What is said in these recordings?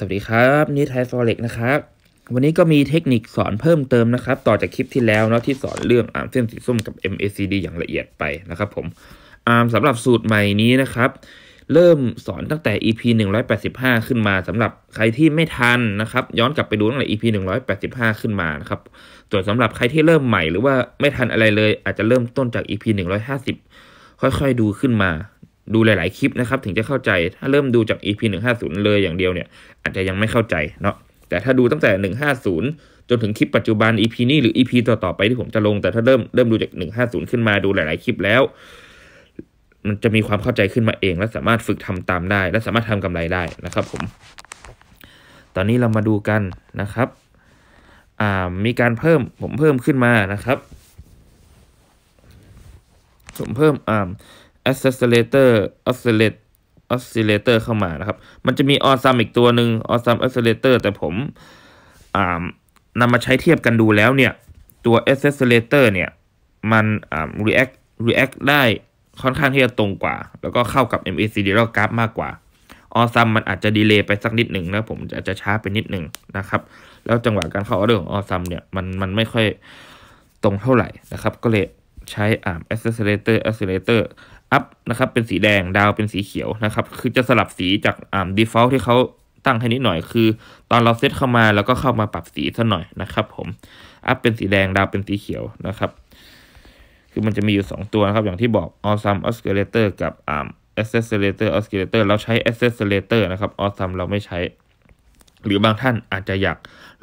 สวัสดีครับนี่ไทยฟอเร็กนะครับวันนี้ก็มีเทคนิคสอนเพิ่มเติมนะครับ ต่อจากคลิปที่แล้วเนาะที่สอนเรื่องอาร์มเส้นสีส้มกับ MACD อย่างละเอียดไปนะครับผมอาร์มสำหรับสูตรใหม่นี้นะครับเริ่มสอนตั้งแต่ EP 185 ขึ้นมาสำหรับใครที่ไม่ทันนะครับย้อนกลับไปดูตั้งแต่ EP 185ขึ้นมานะครับส่วนสำหรับใครที่เริ่มใหม่ หรือว่าไม่ทันอะไรเลย อาจจะเริ่มต้นจาก EP 150 ค่อยๆดูขึ้นมาดูหลาย ๆ คลิปนะครับถึงจะเข้าใจถ้าเริ่มดูจาก EP 150เลย อย่างเดียวเนี่ยอาจจะยังไม่เข้าใจเนาะแต่ถ้าดูตั้งแต่150จนถึงคลิปปัจจุบัน EP นี้หรือ EP ต่อๆไปที่ผมจะลงแต่ถ้าเริ่มเริ่มดูจาก150ขึ้นมาดูหลาย ๆ คลิปแล้ว มันจะมีความเข้าใจขึ้นมาเอง และสามารถฝึกทำตามได้ และสามารถทำกำไรได้นะครับ ผม ตอนนี้เรามาดูกันนะครับมีการเพิ่มผมเพิ่มขึ้นมานะครับผมเพิ่มอ่า accelerator oscillator oscillator เข้ามานะครับ มันจะมีอ s ั m อีกตัวหนึ่งั s อ m สเ c เ l เ a t o r แต่ผมนำมาใช้เทียบกันดูแล้วเนี่ยตัว accelerator เนี่ย มัน react react ได้ค่อนข้างที่จะตรงกว่า แล้วก็เข้ากับ MACD แล้วกราฟมากกว่าออซัมมันอาจจะดีเลย์ไปสักนิดหนึ่งแล้วผมอาจจะช้าไปนิดหนึ่งนะครับ แล้วจังหวะการเข้าออเดอร์ของออซัมเนี่ยมันมันไม่ค่อยตรงเท่าไหร่นะครับ ก็เลยใช้อ่า accelerator accelerator อัพนะครับเป็นสีแดงดาวเป็นสีเขียวนะครับ คือจะสลับสีจากอ่า d e ฟอลที่เขาตั้งให้นิดหน่อย คือตอนเราเซตเข้ามา แล้วก็เข้ามาปรับสีซะหน่อยนะครับ ผมอัพเป็นสีแดง ดาวเป็นสีเขียวนะครับ คือมันจะมีอยู่ 2 ตัวนะครับอย่างที่บอก awesome oscillator กับอ่า accelerator oscillator เราใช้ accelerator นะครับ awesome เราไม่ใช้หรือบางท่านอาจจะอยาก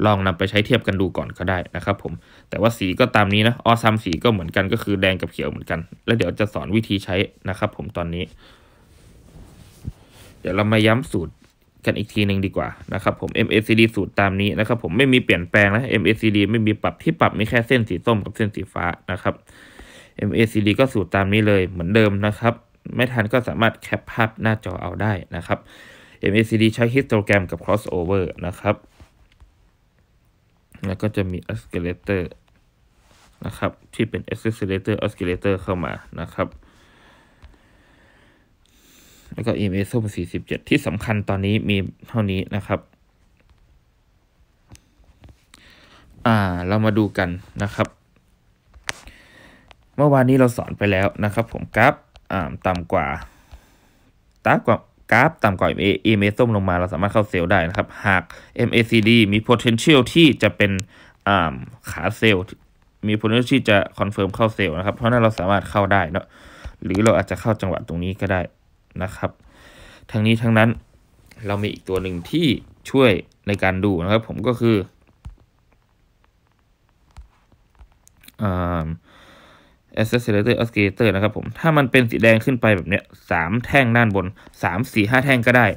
ลองนำไปใช้เทียบกันดูก่อนก็ได้นะครับ ผมแต่ว่าสีก็ตามนี้นะออซัมสีก็เหมือนกันก็คือแดงกับเขียวเหมือนกัน แล้วเดี๋ยวจะสอนวิธีใช้นะครับ ผมตอนนี้ เดี๋ยวเรามาย้ำสูตรกันอีกทีหนึ่งดีกว่านะครับ ผม MACD สูตรตามนี้นะครับผมไม่มีเปลี่ยนแปลงนะ MACD ไม่มีปรับที่ปรับมีแค่เส้นสีส้มกับเส้นสีฟ้านะครับ MACD ก็สูตรตามนี้เลย เหมือนเดิมนะครับไม่ทันก็สามารถแคปภาพหน้าจอเอาได้นะครับ MACD ใช้ฮิสโตแกรมกับ crossover นะครับ แล้วก็จะมีส s c เ l เ a t o r นะครับที่เป็น accelerator oscillator เข้ามานะครับ แล้วก็ EMA ส้ม47 ที่สำคัญตอนนี้มีเท่านี้นะครับ อ่าเรามาดูกันนะครับ เมื่อวานนี้เราสอนไปแล้วนะครับผมกราฟอ่าต่ำกว่าต่ำกว่ากราฟต่ำกว่า MA MA ส้มลงมา เราสามารถเข้าเซลได้นะครับ หาก MACD มี potential ที่จะเป็นขาเซลมี potential ที่จะคอนเฟิร์มเข้าเซลนะครับ เพราะนั้นเราสามารถเข้าได้เนาะหรือเราอาจจะเข้าจังหวะตรงนี้ก็ได้นะครับ ทั้งนี้ทั้งนั้นเรามีอีกตัวหนึ่งที่ช่วยในการดูนะครับ ผมก็คืออ accelerator oscillator นะครับผม ถ้ามันเป็นสีแดงขึ้นไปแบบเนี้ยสามแท่งด้านบน สามสี่ห้าแท่งก็ได้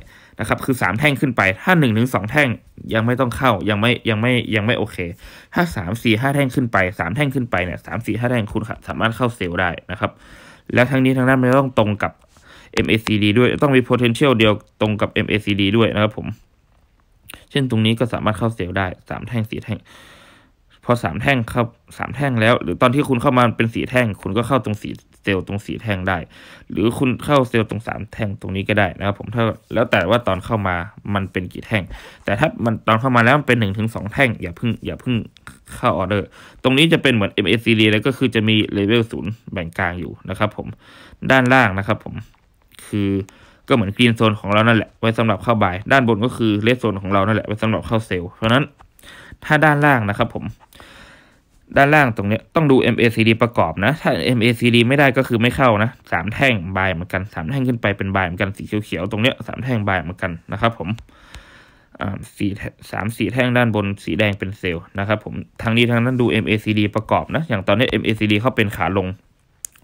นะครับ คือสามแท่งขึ้นไปถ้าหนึ่งถึงสองแท่งยังไม่ต้องเข้ายังไม่ยังไม่ยังไม่โอเค ถ้าสสามี่ห้าแท่งขึ้นไป สามแท่งขึ้นไปเนี่ยสามสี่ห้าแท่งคุณสามารถเข้าเซลล์ได้นะครับแล้วทั้งนี้ทั้งนั้นไม่ต้องตรงกับ MACD ด้วยต้องมี potential เดียวตรงกับ MACD ด้วยนะครับผม เช่นตรงนี้ก็สามารถเข้าเซลล์ได้สามแท่งสี่แท่งพอสามแท่งครับสามแท่งแล้ว หรือตอนที่คุณเข้ามาเป็นสีแท่ง คุณก็เข้าตรงสีเซลล์ตรงสีแท่งได้ หรือคุณเข้าเซลล์ตรงสามแท่งตรงนี้ก็ได้นะครับ ผมถ้าแล้วแต่ว่าตอนเข้ามามันเป็นกี่แท่ง แต่ถ้ามันตอนเข้ามาแล้วมันเป็นหนึ่งถึงสองแท่งอย่าพึ่งอย่าพึ่งเข้าออเดอร์ ตรงนี้จะเป็นเหมือน MAC เลยก็คือจะมีเลเวลศูนย์แบ่งกลางอยู่นะครับ ผมด้านล่างนะครับ ผมคือก็เหมือนกรีนโซนของเรานั่นแหละไว้สำหรับเข้าบาย ด้านบนก็คือเลสโซนของเรานั่นแหละ ไว้สำหรับเข้าเซลล์เพราะนั้นถ้าด้านล่างนะครับ ผมด้านล่างตรงนี้ต้องดู MACD ประกอบนะถ้า MACD ไม่ได้ก็คือไม่เข้านะสามแท่งบายเหมือนกันสามแท่งขึ้นไปเป็นบายเหมือนกันสีเขียวๆตรงนี้สามแท่งบายเหมือนกันนะครับผมสี่สามสีแท่งด้านบน สีแดงเป็นเซลล์นะครับผมทางนี้ทางนั้นดู MACD ประกอบนะอย่างตอนนี้ MACD เขาเป็นขาลง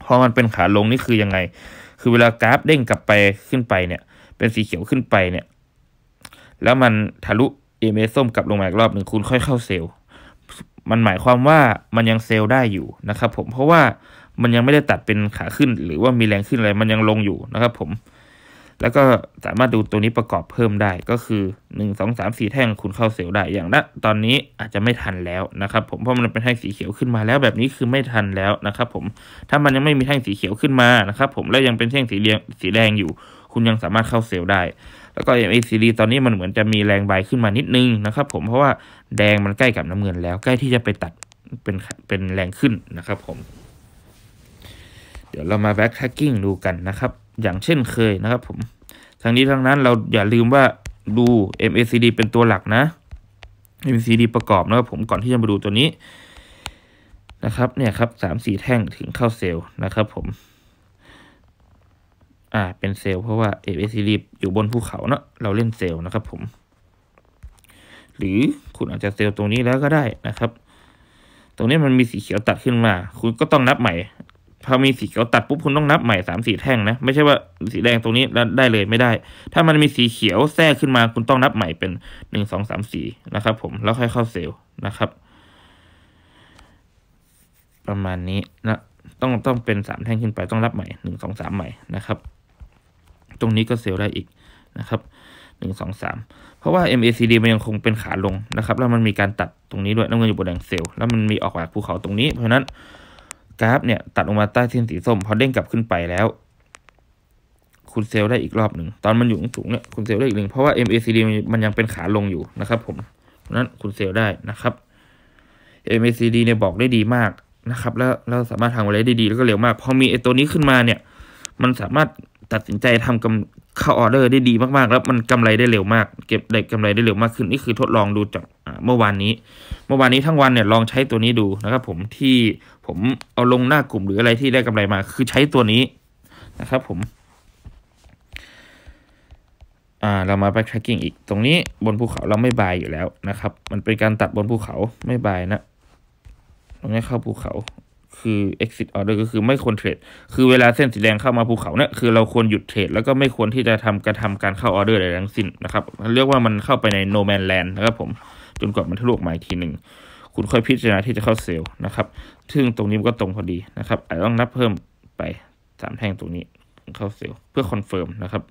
พอมันเป็นขาลงนี่คือยังไง คือเวลากราฟเด้งกลับไปขึ้นไปเนี่ย เป็นสีเขียวขึ้นไปเนี่ย แล้วมันทะลุ MA ส้มกลับลงมาอีกรอบหนึ่งคุณค่อยเข้าเซลล์มันหมายความว่ามันยังเซลล์ได้อยู่นะครับผมเพราะว่ามันยังไม่ได้ตัดเป็นขาขึ้น หรือว่ามีแรงขึ้นอะไรมันยังลงอยู่นะครับผม แล้วก็สามารถดูตัวนี้ประกอบเพิ่มได้ก็คือหนึ่งงสามสี่แท่งคุณเข้าเซลล์ได้อย่าง้ะตอนนี้อาจจะไม่ทันแล้วนะครับผมเพราะมันเป็นแท่งสีเขียวขึ้นมาแล้ว แบบนี้คือไม่ทันแล้วนะครับผมถ้ามันยังไม่มีแท่งสีเขียวขึ้นมานะครับผมและยังเป็นแท่งสีแดงสีแดงอยู่ คุณยังสามารถเข้าเซลล์ได้แล้วก็ MA ซีีตอนนี้มันเหมือนจะมีแรงใบขึ้นมานิดนึงนะครับ ผมเพราะว่าแดงมันใกล้กับน้ำเงินแล้วใกล้ที่จะไปตัดเป็นเป็นแรงขึ้นนะครับ ผม เดี๋ยวเรามาแบ็คแฮกกิ้งดูกันนะครับ อย่างเช่นเคยนะครับ ผม ทั้งนี้ทั้งนั้นเราอย่าลืมว่าดู MACD เป็นตัวหลักนะ MACD ประกอบนะครับ ผมก่อนที่จะมาดูตัวนี้นะครับ เนี่ยครับสามสี่แท่งถึงเข้าเซลล์นะครับ ผมอ่าเป็นเซลเพราะว่า a อเ s e ี i ี s อยู่บนภูเขาเนาะเราเล่นเซลนะครับผม หรือคุณอาจจะเซลตรงนี้แล้วก็ได้นะครับ ตรงนี้มันมีสีเขียวตัดขึ้นมา คุณก็ต้องนับใหม่ พอมีสีเขียวตัดปุ๊บคุณต้องนับใหม่สามสีแท่งนะไม่ใช่ว่าสีแดงตรงนี้แล้วได้เลยไม่ได้ ถ้ามันมีสีเขียวแทรกขึ้นมาคุณต้องนับใหม่เป็นหนึ่งสองสามสี่นะครับ ผมแล้วค่อยเข้าเซลล์นะครับ ประมาณนี้นะต้องต้องเป็นสามแท่งขึ้นไปต้องรับใหม่หนึ่งสองสามใหม่นะครับตรงนี้ก็เซลล์ได้อีกนะครับหนึ่งสองสามเพราะว่า MACD มันยังคงเป็นขาลงนะครับ แล้วมันมีการตัดตรงนี้ด้วยน้ำเงินอยู่บนแดงเซลล์แล้วมันมีออกจากภูเขาตรงนี้ เพราะนั้นกราฟเนี่ย ตัดออกมาใต้เส้นสีส้มพอเด้งกลับขึ้นไปแล้ว คุณเซลล์ได้อีกรอบหนึ่งตอนมันอยู่สูงเนี่ยคุณเซลล์ได้อีกหนึ่งเพราะว่า MACD มันยังเป็นขาลงอยู่นะครับ ผม เพราะนั้นคุณเซลล์ได้นะครับ MACD เนี่ยบอกได้ดีมากนะครับ แล้วเราสามารถทำอะไรได้ดีแล้วก็เร็วมากพอมีไอตัวนี้ขึ้นมาเนี่ย มันสามารถตัดสินใจทำกำเข้าออเดอร์ได้ดีมากๆแล้วมันกำไรได้เร็วมากเก็บได้กำาไรได้เร็วมากขึ้นนี่คือทดลองดูจากเมื่อวานนี้ เมื่อวานนี้ทั้งวันเนี่ยลองใช้ตัวนี้ดูนะครับ ผมที่ผมเอาลงหน้ากลุ่มหรืออะไรที่ได้กำไรมาคือใช้ตัวนี้นะครับ ผมอ่าเรามา backtracking อีกตรงนี้บนภูเขาเราไม่บายอยู่แล้วนะครับ มันเป็นการตัดบนภูเขาไม่บายนะตรงนี้เข้าภูเขาคือ exit order ก็คือไม่ควรเทรด คือเวลาเส้นสีแดงเข้ามาภูเขาเนี่ยคือเราควรหยุดเทรด แล้วก็ไม่ควรที่จะทำกระทำการเข้าออเดอร์ใดทั้งสิ้นนะครับ เรียกว่ามันเข้าไปใน no man land นะครับผม จนกว่ามันทะลุหมายทีหนึ่งคุณค่อยพิจารณาที่จะเข้าเซลล์นะครับ ซึ่งตรงนี้มันก็ตรงพอดีนะครับ อาจต้องนับเพิ่มไปสามแท่งตรงนี้เข้าเซลล์เพื่อคอนเฟิร์มนะครับ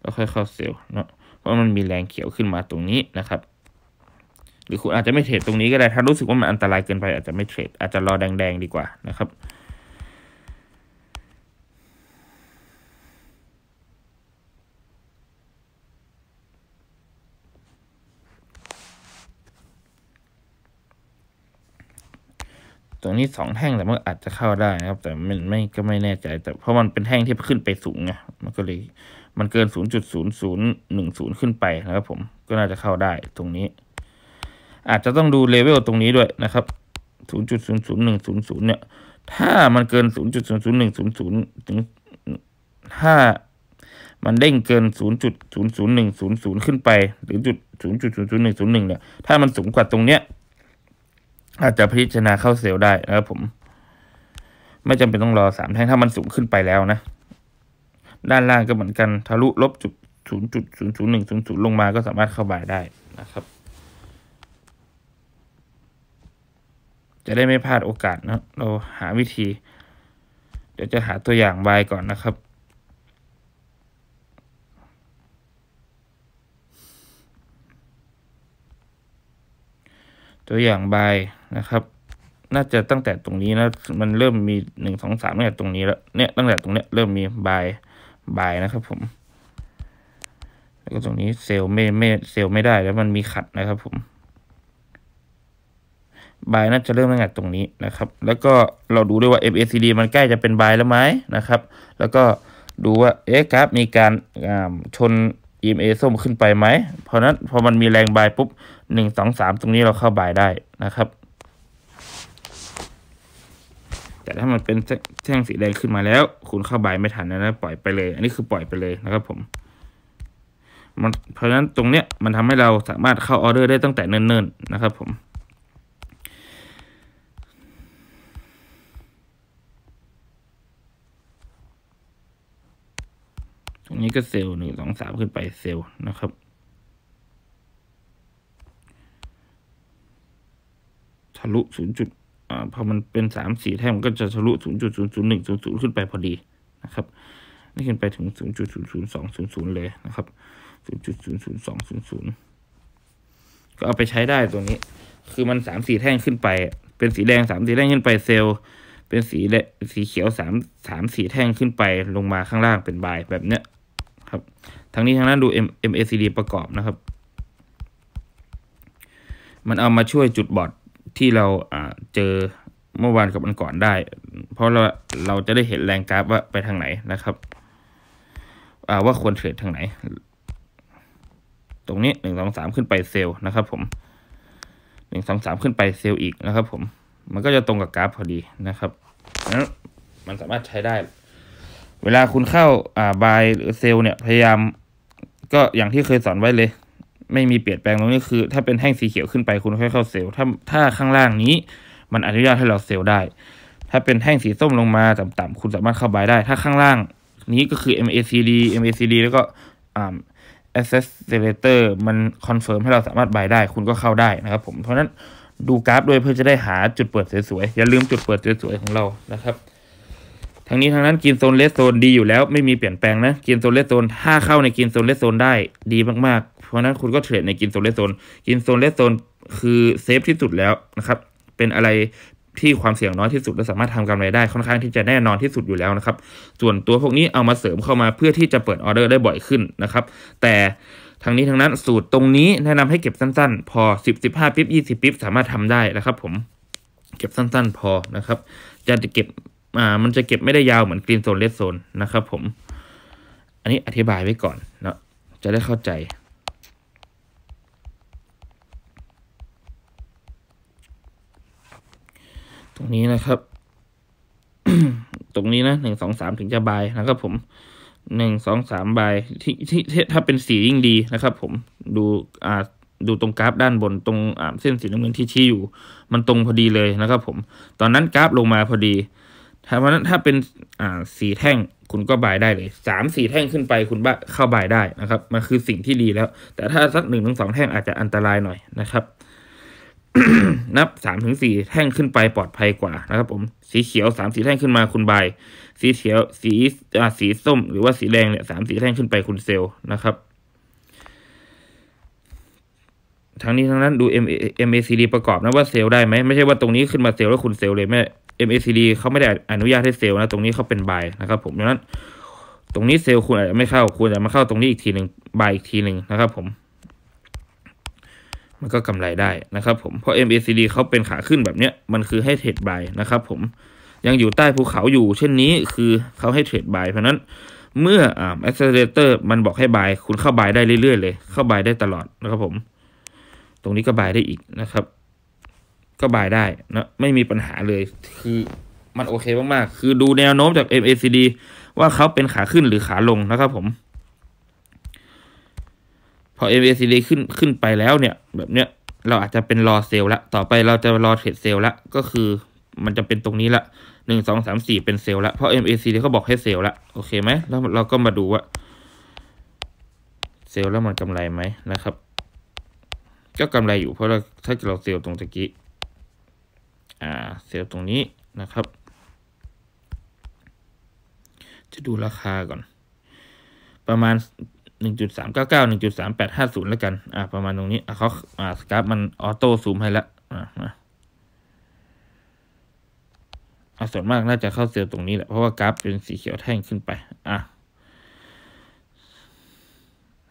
แล้วค่อยเข้าเซลล์เนาะเพราะมันมีแรงเขียวขึ้นมาตรงนี้นะครับหรือคุณอาจจะไม่เทรดตรงนี้ก็ได้ ถ้ารู้สึกว่ามันอันตรายเกินไปอาจจะไม่เทรด อาจจะรอแดงๆดีกว่านะครับ ตรงนี้สองแท่งแต่มันอาจจะเข้าได้นะครับ แต่มันไม่ก็ไม่แน่ใจ แต่เพราะมันเป็นแท่งที่ขึ้นไปสูงไงมันก็เลยมันเกิน 0.0010 ขึ้นไปนะครับผม ก็น่าจะเข้าได้ตรงนี้อาจจะต้องดูเลเวลตรงนี้ด้วยนะครับ 0.00100 เนี่ย ถ้ามันเกิน 0.00100 ถึงถ้ามันเด้งเกิน 0.00100 ขึ้นไปหรือจุด 0.00101 เนี่ย ถ้ามันสูงกว่าตรงเนี้ย อาจจะพิจารณาเข้าเซลล์ได้ นะครับผม ไม่จำเป็นต้องรอสามแท่งถ้ามันสูงขึ้นไปแล้วนะ ด้านล่างก็เหมือนกันทะลุลบจุด 0.00100 ลงมาก็สามารถเข้าบายได้นะครับจะได้ไม่พลาดโอกาสนะ เราหาวิธี เดี๋ยวจะหาตัวอย่างบายก่อนนะครับ ตัวอย่างบายนะครับ น่าจะตั้งแต่ตรงนี้นะ มันเริ่มมีหนึ่งสองสามตั้งแต่ตรงนี้แล้ว เนี่ยตั้งแต่ตรงเนี้ยเริ่มมีบายบายนะครับ ผม แล้วก็ตรงนี้เซลไม่ไม่เซลไม่ได้แล้วมันมีขัดนะครับ ผมบายน่าจะเริ่มตั้งแต่ตรงนี้นะครับ แล้วก็เราดูด้วยว่า MACD มันใกล้จะเป็นบายแล้วไหมนะครับ แล้วก็ดูว่า เอ๊ะกราฟมีการชน EMA ส้มขึ้นไปไหม เพราะนั้นพอมันมีแรงบายปุ๊บหนึ่งสอสามตรงนี้เราเข้าบายได้นะครับ แต่ถ้ามันเป็นแท่งสีแดงขึ้นมาแล้ว คุณเข้าบายไม่ทันนะนะ ปล่อยไปเลย อันนี้คือปล่อยไปเลยนะครับผมมันเพราะฉะนั้นตรงเนี้ยมันทำให้เราสามารถเข้าออเดอร์ได้ตั้งแต่เนิ่นๆนะครับ ผมนี้ก็เซลล์หนึ่งสอง สามขึ้นไปเซลล์นะครับ ทะลุศูนย์จุดอ่า พอมันเป็นสามสี่แท่งมันก็จะทะลุศูนย์จุดศูนย์ศูนย์หนึ่งศูนย์ศูนย์ขึ้นไปพอดีนะครับนี่ขึ้นไปถึงศูนย์จุดศูนย์ศูนย์สองศูนย์ศูนย์เลยนะครับ ศูนย์จุดศูนย์ศูนย์สองศูนย์ศูนย์ก็เอาไปใช้ได้ตัวนี้ คือมันสามสี่แท่งขึ้นไป เป็นสีแดงสามสีแท่งขึ้นไปเซลล์เป็นสีและสีเขียวสามสามสี่แท่งขึ้นไป ลงมาข้างล่างเป็นบายแบบเนี้ยครับทั้งนี้ทั้งนั้นดู MACD ประกอบนะครับ มันเอามาช่วยจุดบอดที่เราเจอเมื่อวานกับวันก่อนได้ เพราะเราเราจะได้เห็นแรงกราฟว่าไปทางไหนนะครับว่าควรเทรดทางไหน ตรงนี้หนึ่งสองสามขึ้นไปเซลล์นะครับผม หนึ่งสองสามขึ้นไปเซลล์อีกนะครับผม มันก็จะตรงกับกราฟพอดีนะครับนมันสามารถใช้ได้เวลาคุณเข้าอ่าบายหรือเซลเนี่ยพยายาม ก็อย่างที่เคยสอนไว้เลย ไม่มีเปลี่ยนแปลงตรงนี้คือ ถ้าเป็นแท่งสีเขียวขึ้นไปคุณค่อยเข้าเซลถ้าถ้าข้างล่างนี้ มันอนุญาตให้เราเซลได้ ถ้าเป็นแท่งสีส้มลงมาต่ำๆคุณสามารถเข้าบายได้ ถ้าข้างล่างนี้ก็คือ MACD MACD แล้วก็อ่า Accelerator มันคอนเฟิร์มให้เราสามารถบายได้ คุณก็เข้าได้นะครับผมเพราะนั้นดูกราฟด้วยเพื่อจะได้หาจุดเปิดสวยๆอย่าลืมจุดเปิดสวยๆของเรานะครับทั้งนี้ทั้งนั้นกินโซนเลสโซนดีอยู่แล้ว ไม่มีเปลี่ยนแปลงนะ กินโซนเลสโซนถ้าเข้าในกินโซนเลสโซนได้ดีมากๆ เพราะนั้นคุณก็เทรดในกินโซนเลสโซนกินโซนเลสโซน คือเซฟที่สุดแล้วนะครับเป็นอะไรที่ความเสี่ยงน้อยที่สุดและสามารถทำกำไรได้ค่อนข้างที่จะแน่นอนที่สุดอยู่แล้วนะครับส่วนตัวพวกนี้เอามาเสริมเข้ามาเพื่อที่จะเปิดออเดอร์ได้บ่อยขึ้นนะครับ แต่ทางนี้ทางนั้นสูตรตรงนี้แนะนำให้เก็บสั้น ๆ พอ10 15ปิ๊บ20ปิ๊บสามารถทำได้นะครับ ผม เก็บสั้นๆ พอนะครับจะเก็บอ่า มันจะเก็บไม่ได้ยาวเหมือนกรีนโซนเลดโซนนะครับผม อันนี้อธิบายไว้ก่อน เนาะจะได้เข้าใจ ตรงนี้นะครับ ตรงนี้นะหนึ่งสองสามถึงจะบายนะครับผมหนึ่งสองสามาบที่ที่ถ้าเป็นสียิ่งดีนะครับผมดูอ่าดูตรงกราฟด้านบนตรงอ่าเส้นสีน้ำเงินที่ชี้อยู่ มันตรงพอดีเลยนะครับผม ตอนนั้นกราฟลงมาพอดีถ้าวันถ้าเป็นอ่าสีแท่งคุณก็บายได้เลยสามสีแท่งขึ้นไปคุณบ้าเข้าบายได้นะครับมันคือสิ่งที่ดีแล้ว แต่ถ้าสักหนึ่งถึงสองแท่งอาจจะอันตรายหน่อยนะครับ นับสามถึงสี่แท่งขึ้นไปปลอดภัยกว่านะครับ ผม สีเขียวสามสีแท่งขึ้นมาคุณบายสีเขียว สีอ่าสีส้ม หรือว่าสีแดงเนี่ยสามสีแท่งขึ้นไปคุณเซลนะครับ ทั้งนี้ทั้งนั้นดู MACD ประกอบนะว่าเซลได้ไหมไม่ใช่ว่าตรงนี้ขึ้นมาเซลแล้วคุณเซลเลยไม่ MACD เขาไม่ได้อนุญาตให้เซลล์นะ ตรงนี้เขาเป็นบายนะครับผมดังนั้น ตรงนี้เซลล์ คุณอาจจะไม่เข้าคุณอาจจะมาเข้าตรงนี้อีกทีหนึ่งบายอีกทีหนึ่งนะครับ ผมมันก็กำไรได้นะครับ ผมเพราะ MACD เขาเป็นขาขึ้นแบบเนี้ยมันคือให้เทรดบายนะครับ ผมยังอยู่ใต้ภูเขาอยู่ เช่นนี้คือเขาให้เทรดบายเพราะนั้นเมื่ออ่า accelerator มันบอกให้บาย คุณเข้าบายได้เรื่อยๆเลย เข้าบายได้ตลอดนะครับ ผม ตรงนี้ก็บายได้อีกนะครับก็บายได้นะไม่มีปัญหาเลย คือมันโอเคมากๆคือดูแนวโน้มจาก MACD ว่าเขาเป็นขาขึ้นหรือขาลงนะครับ ผม พอ MACD ขึ้นขึ้นไปแล้วเนี่ย แบบเนี้ยเราอาจจะเป็นรอเซลละต่อไปเราจะรอเทรดเซลละก็คือมันจะเป็นตรงนี้ละหนึ่งสองสามสี่เป็นเซลละเพราะ MACD เขาบอกให้เซลละโอเคไหมแล้วเราก็มาดูว่าเซลแล้วมันกำไรไหมนะครับ ก็กำไรอยู่ เพราะเราถ้าเราเซลตรงตะกี้่าเซลตรงนี้นะครับ จะดูราคาก่อน ประมาณ 1.399 1.3850แล้วกัน อ่าประมาณตรงนี้อ่าเขาอ่าสกราฟมันออโต้ซูมให้แล้ว อ่าอ่ส่วนมากน่าจะเข้าเซลตรงนี้แหละ เพราะว่ากราฟเป็นสีเขียวแท่งขึ้นไป อ่า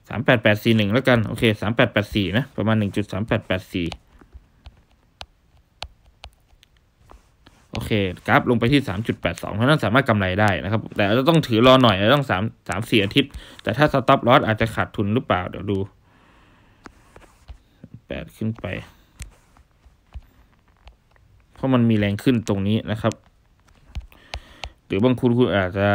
สามแปดแปดสี่หนึ่งแล้วกัน โอเคสามแปดแปดสี่นะ ประมาณหนึ่งจุดสามแปดแปดสี่โอเคกราฟลงไปที่สามจสองเพราะนั้นสามารถกำไรได้นะครับ แต่จะต้องถือรอหน่อยต้องสสาามมสี่อาทิตย์ แต่ถ้าสต็อปลอสอาจจะขาดทุนหรือเปล่า เดี๋ยวดูแปดขึ้นไป เพราะมันมีแรงขึ้นตรงนี้นะครับ หรือบางคุณคุณอาจจะ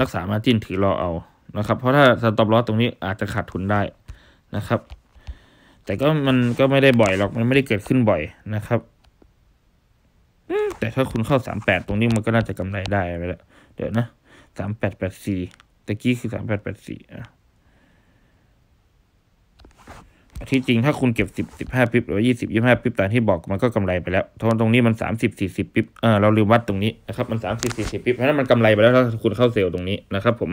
รักษามาจิ้นถือรอเอา นะครับ เพราะถ้าสต็อปลอสตรงนี้อาจจะขาดทุนได้นะครับ แต่ก็มันก็ไม่ได้บ่อยหรอก มันไม่ได้เกิดขึ้นบ่อยนะครับแต่ถ้าคุณเข้าสามแปดตรงนี้มันก็น่าจะกำไรได้ไปแล้วเดี๋ยวนะสามแปดแปดสี่ตะกี้คือสามแปดแปดสี่อ่ะที่จริงถ้าคุณเก็บสิบสิบห้าปิ๊บหรือยี่สิบยี่ห้าปิ๊บตาม ที่บอกมันก็กำไรไปแล้วเพราะตรงนี้มันสามสิบสี่สิบปิ๊บเออเราลืมวัดตรงนี้นะครับมันสามสิบสี่สิบปิ๊บเพราะนั้นมันกำไรไปแล้วถ้าคุณเข้าเซลล์ตรงนี้นะครับผม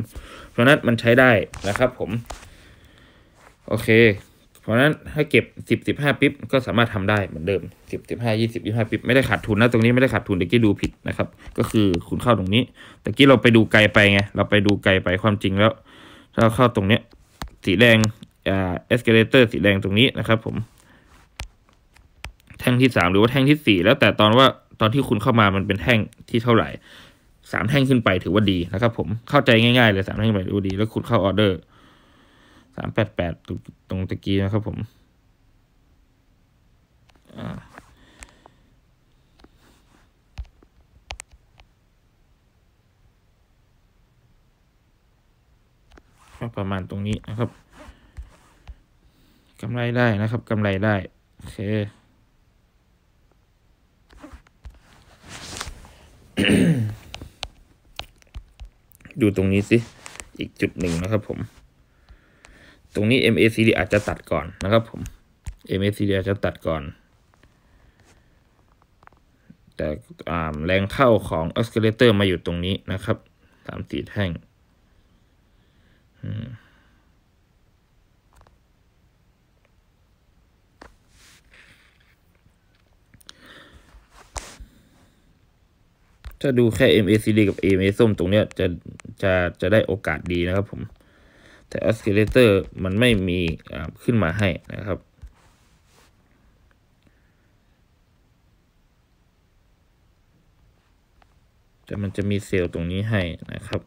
เพราะนั้นมันใช้ได้นะครับ ผม โอเคเพราะนั้นถ้าเก็บ10 15ปิ๊บก็สามารถทำได้เหมือนเดิม10 15 20 25ปิ๊บไม่ได้ขาดทุนนะตรงนี้ไม่ได้ขาดทุนตะกี้ดูผิดนะครับ ก็คือคุณเข้าตรงนี้ตะกี้ เราไปดูไกลไปไงเราไปดูไกลไปความจริงแล้วถ้าเข้าตรงเนี้ยสีแดงอ่าเอ็กซ์เคเลเตอร์สีแดงตรงนี้นะครับ ผม แท่งที่สามหรือว่าแท่งที่สี่แล้วแต่ตอนว่าตอนที่คุณเข้ามามันเป็นแท่งที่เท่าไหร่สามแท่งขึ้นไปถือว่าดีนะครับ ผมเข้าใจง่ายๆเลยสามแท่งไปดูดีแล้วคุณเข้าออเดอร์สามแปดแปดตรงตะกี้นะครับผมประมาณตรงนี้นะครับกำไรได้นะครับกำไรได้ โอเค ดูตรงนี้สิ อีกจุดหนึ่งนะครับผมตรงนี้ MACD อาจจะตัดก่อนนะครับ ผม MACD อาจจะตัดก่อน แต่แรงเข้าของ o เ c เ l เ a t o r มาอยู่ตรงนี้นะครับสามสี่แท่งถ้าดูแค่ MACD กับ AMA ส้มตรงเนี้ยจะจะจะได้โอกาสดีนะครับผมแต่ o s c เล l a t o r มันไม่มีขึ้นมาให้นะครับ แต่มันจะมีเซลล์ตรงนี้ให้นะครับ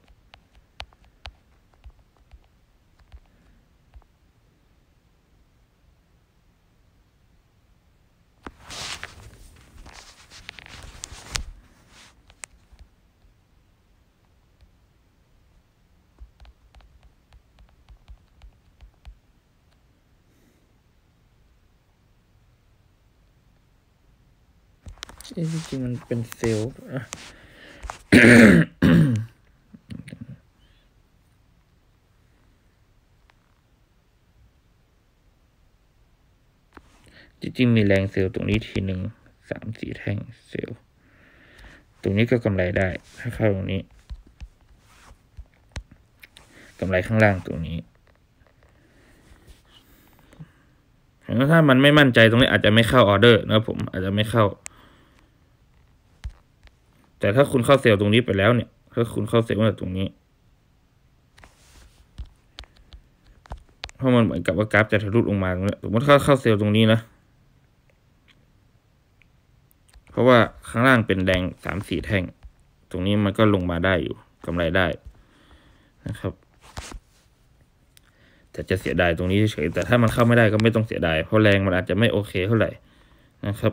ที่มันเป็นเซลล์จริง ๆ มีแรงเซลล์ตรงนี้ทีหนึ่งสามสี่แท่งเซลล์ ตรงนี้ก็กำไรได้ถ้าเข้าตรงนี้กำไรข้างล่างตรงนี้ถ้ามันไม่มั่นใจตรงนี้อาจจะไม่เข้าออเดอร์นะผม อาจจะไม่เข้าแต่ถ้าคุณเข้าเซลล์ตรงนี้ไปแล้วเนี่ย ถ้าคุณเข้าเซลล์มาตรงนี้ เพราะมันเหมือนกับว่ากราฟจะทะลุลงมาตรงนี้สมมติเข้าเข้าเซลล์ตรงนี้นะ เพราะว่าข้างล่างเป็นแดงสามสี่แท่ง ตรงนี้มันก็ลงมาได้อยู่กำไรได้นะครับ แต่จะเสียดายตรงนี้เฉย แต่ถ้ามันเข้าไม่ได้ก็ไม่ต้องเสียดาย เพราะแรงมันอาจจะไม่โอเคเท่าไหร่นะครับ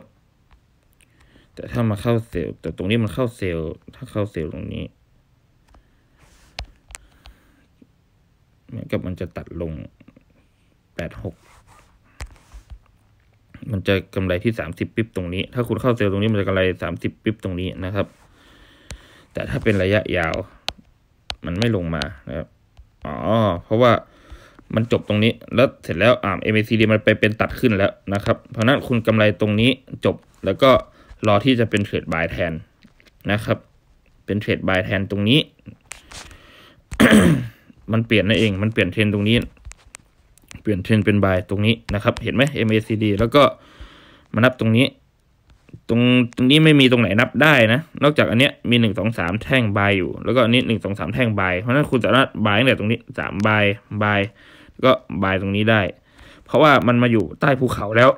แต่ถ้ามาเข้าเซลล์แต่ตรงนี้มันเข้าเซลล์ ถ้าเข้าเซลล์ตรงนี้เหมือนกับมันจะตัดลงแปดหกมันจะกำไรที่สามสิบปิ๊บตรงนี้ ถ้าคุณเข้าเซลล์ตรงนี้มันจะกำไรสามสิบปิ๊บตรงนี้นะครับ แต่ถ้าเป็นระยะยาว มันไม่ลงมานะครับอ๋อเพราะว่ามันจบตรงนี้ แล้วเสร็จแล้วอ่า MACD มันไปเป็นตัดขึ้นแล้วนะครับ เพราะนั้นคุณกำไรตรงนี้จบแล้วก็รอที่จะเป็นเทรดบายแทนนะครับ เป็นเทรดบายแทนตรงนี้ มันเปลี่ยนนั่นเอง มันเปลี่ยนเทรนตรงนี้ เปลี่ยนเทรนเป็นบายตรงนี้นะครับ เห็นไหม MACD แล้วก็มานับตรงนี้ ตรงตรงนี้ไม่มีตรงไหนนับได้นะ นอกจากอันเนี้ยมีหนึ่งสองสามแท่งบายอยู่ แล้วก็อันนี้หนึ่งสองสามแท่งบาย เพราะนั้นคุณสามารถบายได้แต่ตรงนี้สามบาย บาย ก็บายตรงนี้ได้ เพราะว่ามันมาอยู่ใต้ภูเขาแล้ว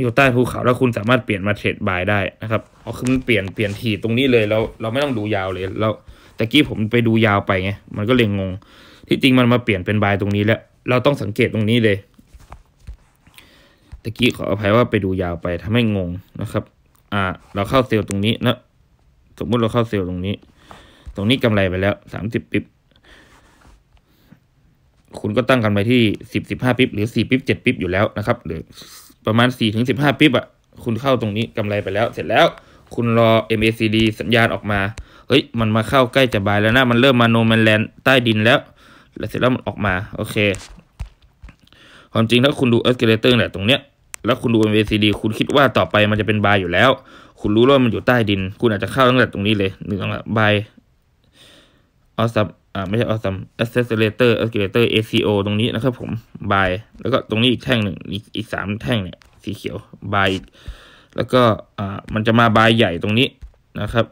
อยู่ใต้ภูเขาแล้วคุณสามารถเปลี่ยนมาเทรดบายได้นะครับอ๋อคือมันเปลี่ยนเปลี่ยนทีตรงนี้เลยแล้วเราไม่ต้องดูยาวเลย แล้วตะกี้ผมไปดูยาวไปไงมันก็เลยงง ที่จริงมันมาเปลี่ยนเป็นบายตรงนี้แล้ว เราต้องสังเกตตรงนี้เลยตะกี้ขออภัยว่าไปดูยาวไปทำให้งงนะครับ อ่า เราเข้าเซลล์ตรงนี้นะสมมุติเราเข้าเซลล์ตรงนี้ ตรงนี้กำไรไปแล้วสามสิบปิบคุณก็ตั้งกันไปที่สิบสิบห้าปิบหรือสี่ปิบเจ็ดปิบอยู่แล้วนะครับ หรือประมาณ4ึงสิบห้าปีบอะคุณเข้าตรงนี้กำไรไปแล้ว เสร็จแล้ว คุณรอ MACD สัญญาณออกมา เฮ้ย มันมาเข้าใกล้จะบายแล้วนะ มันเริ่มมาโนแมนแลนใต้ดินแล้ว แล้วเสร็จแล้วมันออกมา โอเค ความจริงถ้าคุณดูเอ็กซ์เลเตอร์เนี่ยตรงเนี้ย แล้วคุณดู MACD คุณคิดว่าต่อไปมันจะเป็นบายอยู่แล้ว คุณรู้ว่ามันอยู่ใต้ดิน คุณอาจจะเข้าตั้งแต่ตรงนี้เลยหนึ่งสองบายออสซับอ่าไม่ใช่ออส a เ e s o m เ a c เ e l e อ a t o r a เลเตอร์เอซีโอตรงนี้นะครับ ผมายแล้วก็ตรงนี้อีกแท่งหนึ่งอีกอีกสามแท่งเนี่ยสีเขียวบายแล้วก็อ่ามันจะมาายใหญ่ตรงนี้นะครับ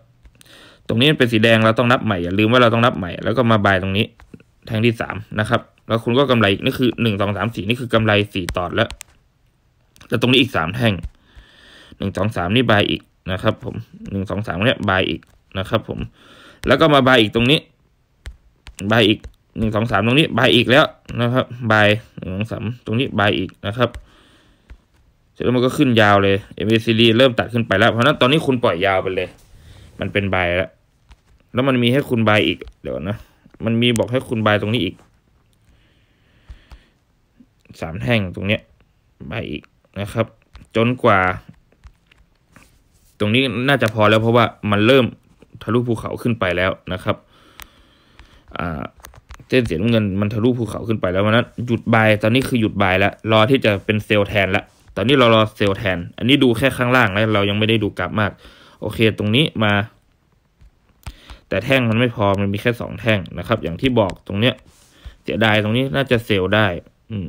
ตรงนี้เป็นสีแดงเราต้องนับใหม่อย่าลืมว่าเราต้องนับใหม่ แล้วก็มาายตรงนี้ แท่งที่สามนะครับ แล้วคุณก็กำไรนี่คือหนึ่งสองสามสี่นี่คือกำไรสี่ตอดแล้วแล้วตรงนี้อีกสามแท่งหนึ่งสองสามนี่บายอีกนะครับ ผมหนึ่งสองสามเนี่ยบายอีกนะครับ ผมแล้วก็มาบายอีกตรงนี้บายอีกหนึ่งสองสามตรงนี้บายอีกแล้วนะครับบายหนึ่งสองสามตรงนี้บายอีกนะครับ เสร็จแล้วมันก็ขึ้นยาวเลย MACD เริ่มตัดขึ้นไปแล้วเพราะนั้นตอนนี้คุณปล่อยยาวไปเลย มันเป็นบายแล้ว แล้วมันมีให้คุณบายอีกเดี๋ยวนะมันมีบอกให้คุณบายตรงนี้อีกสามแท่งตรงเนี้ยบายอีกนะครับ จนกว่า ตรงนี้น่าจะพอแล้วเพราะว่ามันเริ่มทะลุภูเขาขึ้นไปแล้วนะครับเส้นเสียนเงินมันทะลุภูเขาขึ้นไปแล้ววันนั้นหยุดบายตอนนี้คือหยุดบาย แล้วรอที่จะเป็นเซลแทนละตอนนี้เรารอเซลแทน อันนี้ดูแค่ข้างล่างแล้วเรายังไม่ได้ดูกลับมาก โอเคตรงนี้มา แต่แท่งมันไม่พอมันมีแค่สองแท่งนะครับ อย่างที่บอกตรงเนี้ย เสียดายตรงนี้น่าจะเซลได้ อืม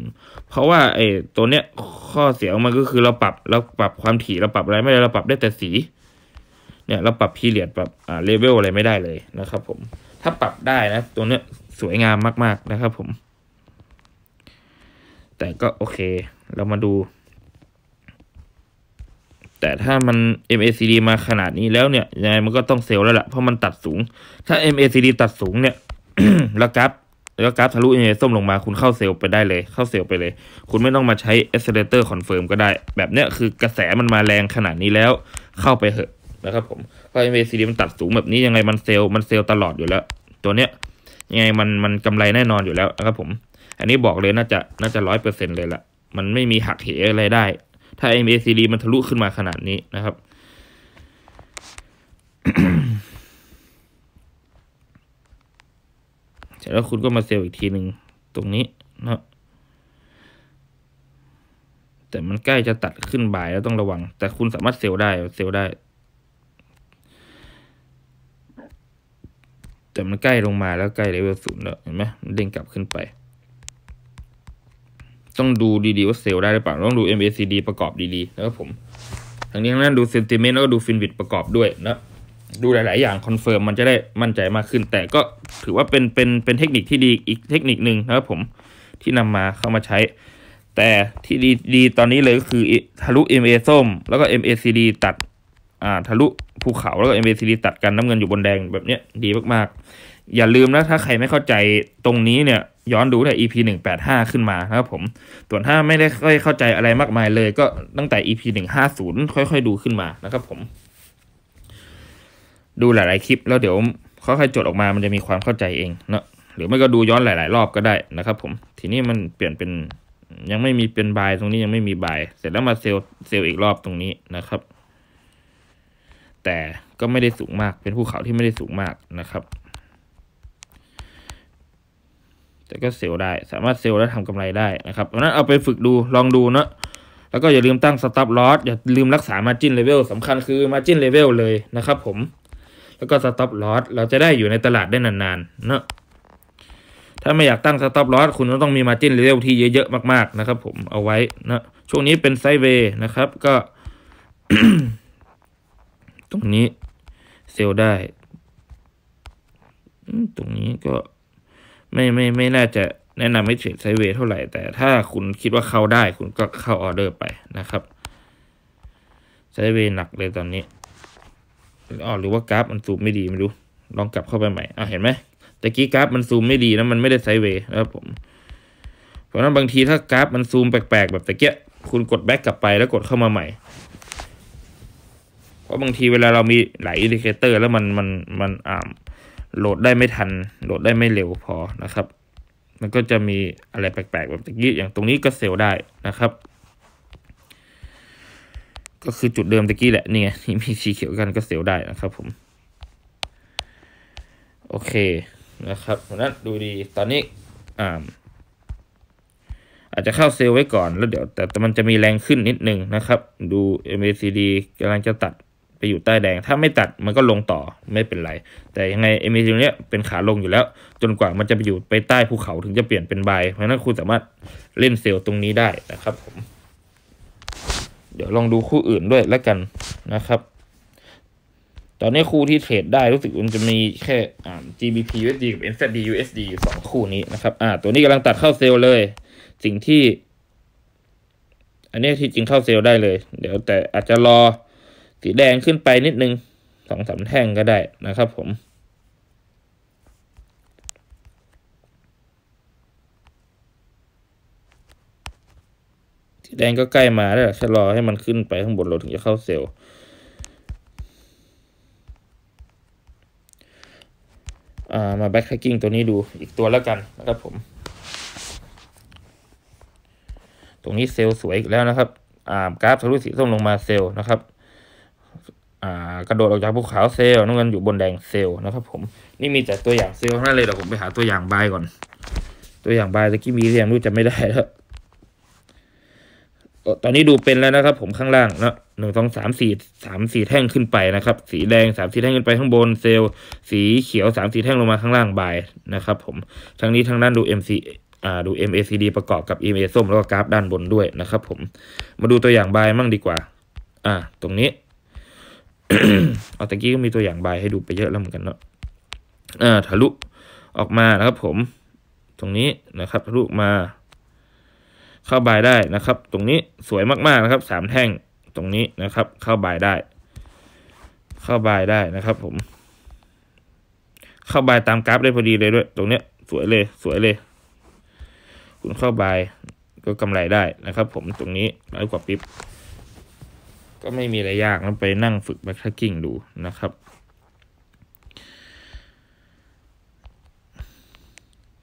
เพราะว่าไอ้ตัวเนี้ย ข้อเสียของมันก็คือเราปรับเราปรับความถี่เราปรับอะไรไม่ได้เราปรับได้แต่สี เนี่ย เราปรับพีเรียดปรับอ่าเลเวลอะไรไม่ได้เลยนะครับ ผมถ้าปรับได้นะ ตัวเนี้ยสวยงามมาก ๆ นะครับผม แต่ก็โอเค เรามาดู แต่ถ้ามัน MACD มาขนาดนี้แล้วเนี่ยยังไงมันก็ต้องเซลแล้วละ่ะ เพราะมันตัดสูง ถ้า MACD ตัดสูงเนี่ย แล้วกราฟแล้วกราฟทะลุเงส้มลงมาคุณเข้าเซลล์ไปได้เลย เข้าเซลล์ไปเลย คุณไม่ต้องมาใช้ accelerator confirm ก็ได้แบบเนี้ยคือกระแสมันมาแรงขนาดนี้แล้วเข้าไปเหอะนะครับผมไอเอซีดีมันตัดสูงแบบนี้ยังไงมันเซลมันเซลตลอดอยู่แล้ว ตัวเนี้ย ยังไงมันมันกำไรแน่นอนอยู่แล้วนะครับผม อันนี้บอกเลยน่าจะน่าจะร้อยเปอร์เซ็นเลยละมันไม่มีหักเหอะไรได้ ถ้า MACD มันทะลุขึ้นมาขนาดนี้นะครับเสร็จแล้วคุณก็มาเซลอีกทีหนึ่งตรงนี้นะแต่มันใกล้จะตัดขึ้นบ่ายแล้วต้องระวัง แต่คุณสามารถเซลได้เซลได้แต่มันใกล้ลงมาแล้วใกล้เลเวลศูนย์แล้วเห็นไหมมันเด้งกลับขึ้นไป ต้องดูดี ๆ ว่าเซลได้หรือเปล่าต้องดู MACD ประกอบดีๆนะครับผมทั้งนี้ทั้งนั้นดูเซนติเมนต์แล้วก็ดูฟินวิดประกอบด้วยนะ ดูหลายๆ อย่างคอนเฟิร์มมันจะได้มั่นใจมากขึ้น แต่ก็ถือว่าเป็นเป็นเป็นเทคนิคที่ดีอีกเทคนิคหนึ่งนะครับผมที่นำมาเข้ามาใช้ แต่ที่ดีดีตอนนี้เลยก็คือทะลุ MA ส้มแล้วก็ MACD ตัดอ่าทะลุภูเขาแล้วก็เอ็มบีซีดีตัดกันน้ำเงินอยู่บนแดงแบบเนี้ยดีมากๆ อย่าลืมนะ ถ้าใครไม่เข้าใจตรงนี้เนี่ย ย้อนดูแต่ EP หนึ่งแปดห้าขึ้นมาครับ ผมส่วนถ้าไม่ได้ค่อยเข้าใจอะไรมากมายเลยก็ตั้งแต่ EP หนึ่งห้าศูนย์ค่อย ๆ ดูขึ้นมานะครับ ผม ดูหลายๆคลิป แล้วเดี๋ยวค่อยๆจดออกมา มันจะมีความเข้าใจเองเนาะหรือไม่ก็ดูย้อนหลายๆรอบก็ได้นะครับ ผมทีนี้มันเปลี่ยนเป็น ยังไม่มีเป็นบายตรงนี้ยังไม่มีบาย เสร็จแล้วมาเซลเซลอีกรอบตรงนี้นะครับแต่ก็ไม่ได้สูงมาก เป็นภูเขาที่ไม่ได้สูงมากนะครับ แต่ก็เซลล์ได้ สามารถเซลล์และทำกำไรได้นะครับเพราะนั้นเอาไปฝึกดู ลองดูเนาะ แล้วก็อย่าลืมตั้งสต็อปลอสอย่าลืมรักษามาจินเลเวลสำคัญคือมาจินเลเวลเลยนะครับผม แล้วก็สต็อปลอสเราจะได้อยู่ในตลาดได้นานๆ เนาะ ถ้าไม่อยากตั้งสต็อปลอสคุณก็ต้องมีมาจินเลเวลที่เยอะๆ มากๆ นะครับผม เอาไว้นะช่วงนี้เป็นไซเวย์นะครับ ก็ตรงนี้เซลได้ ตรงนี้ก็ไม่ไม่ไม่น่าจะแนะนำให้เทรดไซเวเท่าไหร่แต่ถ้าคุณคิดว่าเข้าได้ คุณก็เข้าออเดอร์ไปนะครับไซเวหนักเลยตอนนี้อ๋อหรือว่ากราฟมันซูมไม่ดี ไม่รู้ ลองกลับเข้าไปใหม่อ่ะเห็นไหมตะกี้กราฟมันซูมไม่ดีนะมันไม่ได้ไซเวนะครับผมเพราะนั้นบางทีถ้ากราฟมันซูมแปลกๆแบบตะเกียคุณกดแบ็กกลับไปแล้วกดเข้ามาใหม่ราะบางทีเวลาเรามีหลายอินดิเคเตอร์ แล้วมันมันมันอ่าโหลดได้ไม่ทัน โหลดได้ไม่เร็วพอนะครับ มันก็จะมีอะไรแปลกๆแบบตะกี้อย่างตรงนี้ก็เซลล์ได้นะครับ ก็คือจุดเดิมตะกี้แหละนี่ไงนี่มีสีเขียวกันก็เซลล์ได้นะครับผมโอเคนะครับนั้นดูดีตอนนี้อ่าอาจจะเข้าเซลล์ไว้ก่อน แล้วเดี๋ยวแต่มันจะมีแรงขึ้นนิดนึงนะครับ ดู MACD กำลังจะตัดไปอยู่ใต้แดง ถ้าไม่ตัดมันก็ลงต่อไม่เป็นไร แต่ยังไงเอเมจซิเนี้ยเป็นขาลงอยู่แล้ว จนกว่ามันจะไปอยู่ ไปใต้ภูเขาถึงจะเปลี่ยนเป็นใบเพราะนั้นคุณสามารถเล่นเซลล์ตรงนี้ได้นะครับผม เดี๋ยวลองดูคู่อื่นด้วยแล้วกันนะครับ ตอนนี้คู่ที่เทรดได้รู้สึกมันจะมีแค่ GBP USD กับ NZD USD อยู่สองคู่นี้นะครับอ่าตัวนี้กำลังตัดเข้าเซลล์เลย สิ่งที่ อันนี้ที่จริงเข้าเซลล์ได้เลยเดี๋ยว แต่อาจจะรอสีแดงขึ้นไปนิดนึงสองสาแท่งก็ได้นะครับผมสีแดงก็ใกล้มาแล้วชะลอให้มันขึ้นไปข้างบนเราถึงจะเข้าเซลล์มาแบ็คแฮกกิ้งตัวนี้ดูอีกตัวแล้วกันนะครับผม ตรงนี้เซลล์สวยอีกแล้วนะครับอ่ากราฟทะลุสีส้มลงมาเซลล์นะครับกระโดดออกจากภูเขาเซลล์น้ำเงินอยู่บนแดงเซลล์นะครับ ผมนี่มีแต่ตัวอย่างเซลล์นั่นเลยเดี๋ยวผมไปหาตัวอย่างบายก่อน ตัวอย่างบายตะกี้มีเรียงรู้จะไม่ได้แล้วตอนนี้ดูเป็นแล้วนะครับ ผมข้างล่างนะหนึ่งสองสามสี่สามสี่แท่งขึ้นไปนะครับ สีแดงสามสี่แท่งขึ้นไปข้างบนเซลล์สีเขียวสามสี่แท่งลงมาข้างล่างบายนะครับผม ทั้งนี้ทั้งนั้นดู MC อ่าดู MACD ประกอบกับ EMA ส้มแล้วก็กราฟด้านบนด้วยนะครับ ผมมาดูตัวอย่างบายมั่งดีกว่า อ่า ตรงนี้เอาตะกี้ก็มีตัวอย่างใบให้ดูไปเยอะแล้วเหมือนกันเนาะ อ่าทะลุออกมานะครับ ผม ตรงนี้นะครับทะลุมา เข้าใบาได้นะครับ ตรงนี้สวยมากๆนะครับสามแท่งตรงนี้นะครับ เข้าใบาได้ เข้าใบาได้นะครับ ผม เข้าใบาตามกราฟได้พอดีเลยด้วย ตรงเนี้ยสวยเลย สวยเลย คุณเข้าใบาก็กำไรได้นะครับ ผมตรงนี้ร้อยกว่าปิ๊บก็ไม่มีอะไรยากราไปนั่งฝึกแบ็คแท็กกิ้งดูนะครับ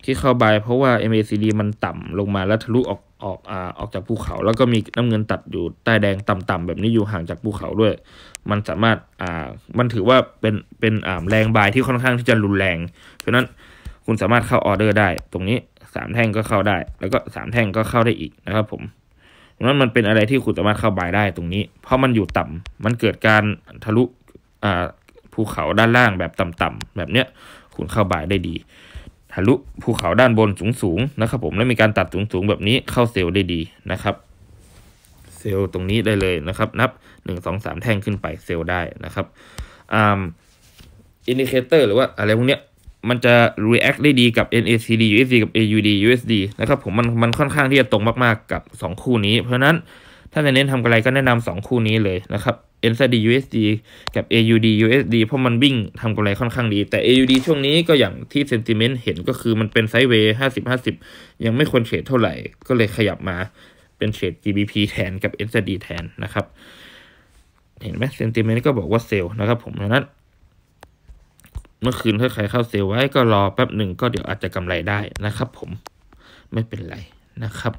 ที่เข้าบายเพราะว่า MACD มันต่ำลงมาแล้วทะลุออกออกอ่าออกจากภูเขา แล้วก็มีน้ำเงินตัดอยู่ใต้แดงต่ำๆแบบนี้อยู่ห่างจากภูเขาด้วย มันสามารถอ่ามันถือว่าเป็นเป็นอ่าแรงบายที่ค่อนข้างที่จะรุนแรง เพราะนั้นคุณสามารถเข้าออเดอร์ได้ ตรงนี้สามแท่งก็เข้าได้ แล้วก็สามแท่งก็เข้าได้อีกนะครับผมนั้นมันเป็นอะไรที่คุณสามารถเข้าบายได้ตรงนี้ เพราะมันอยู่ต่ำมันเกิดการทะลุภูเขาด้านล่างแบบต่ำๆ แบบเนี้ยคุณเข้าบายได้ดี ทะลุภูเขาด้านบนสูงๆนะครับผมแล้วมีการตัดสูงๆแบบนี้เข้าเซลล์ได้ดีนะครับ เซลล์ตรงนี้ได้เลยนะครับ นับ1 2 3แท่งขึ้นไปเซลล์ได้นะครับอินดิเคเตอร์หรือว่าอะไรพวกเนี้ยมันจะ react ได้ดีกับ NACD USD กับ AUD USD นะครับผมมันมันค่อนข้างที่จะตรงมากๆกับ 2 คู่นี้ เพราะนั้น ถ้าจะเน้นทำกำไรก็แนะนำ2คู่นี้เลยนะครับ n c d USD กับ AUD USD เพราะมันวิ่งทำกำไรค่อนข้างดี แต่ AUD ช่วงนี้ก็อย่างที่ sentiment เห็นก็คือมันเป็นไซด์เวย์50 50 ยังไม่ควรเทรดเท่าไหร่ก็เลยขยับมาเป็นเทรด GBP แทนกับ n c d แทนนะครับ เห็นไหม sentiment ก็บอกว่าเซลล์นะครับ ผมดังนั้นเมื่อคืนค่อยๆเข้าเซลไว้ก็รอแป๊บหนึ่งก็เดี๋ยวอาจจะกำไรได้นะครับผมไม่เป็นไรนะครับ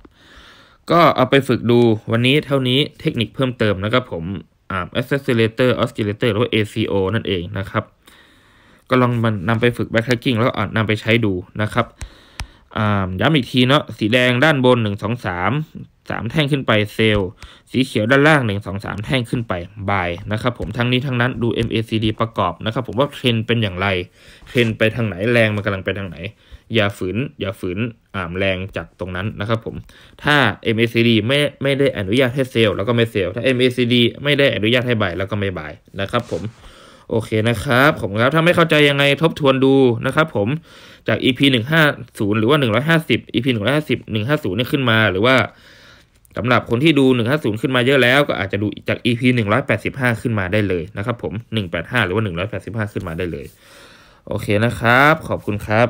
ก็เอาไปฝึกดูวันนี้เท่านี้เทคนิคเพิ่มเติมนะครับผมอ่า accelerator oscillator หรือว่า ACO นั่นเองนะครับ ก็ลองมันนำไปฝึก backtracking แล้วก็นำไปใช้ดูนะครับอ่าย้ำอีกทีเนาะสีแดงด้านบน 1 2 3สามแท่งขึ้นไปเซลสีเขียวด้านล่างหนึ่งสองสามแท่งขึ้นไปบายนะครับผมทั้งนี้ทั้งนั้นดู MACD ประกอบนะครับผมว่าเทรนเป็นอย่างไรเทรนไปทางไหนแรงมันกำลังไปทางไหน อย่าฝืนอย่าฝืนอ่าแรงจากตรงนั้นนะครับผมถ้า MACD ไม่ไม่ได้อนุญาตให้เซลแล้วก็ไม่เซลถ้า MACD ไม่ได้อนุญาตให้บายแล้วก็ไม่บายนะครับ ผม โอเคนะครับผมครับถ้าไม่เข้าใจยังไงทบทวนดูนะครับผมจาก EP 150 หรือว่า150 EP 150 150นี่ขึ้นมา หรือว่าสำหรับคนที่ดู 150 ขึ้นมาเยอะแล้ว ก็อาจจะดูจาก EP 185 ขึ้นมาได้เลยนะครับ ผม185 หรือว่า 185 ขึ้นมาได้เลย โอเคนะครับ ขอบคุณครับ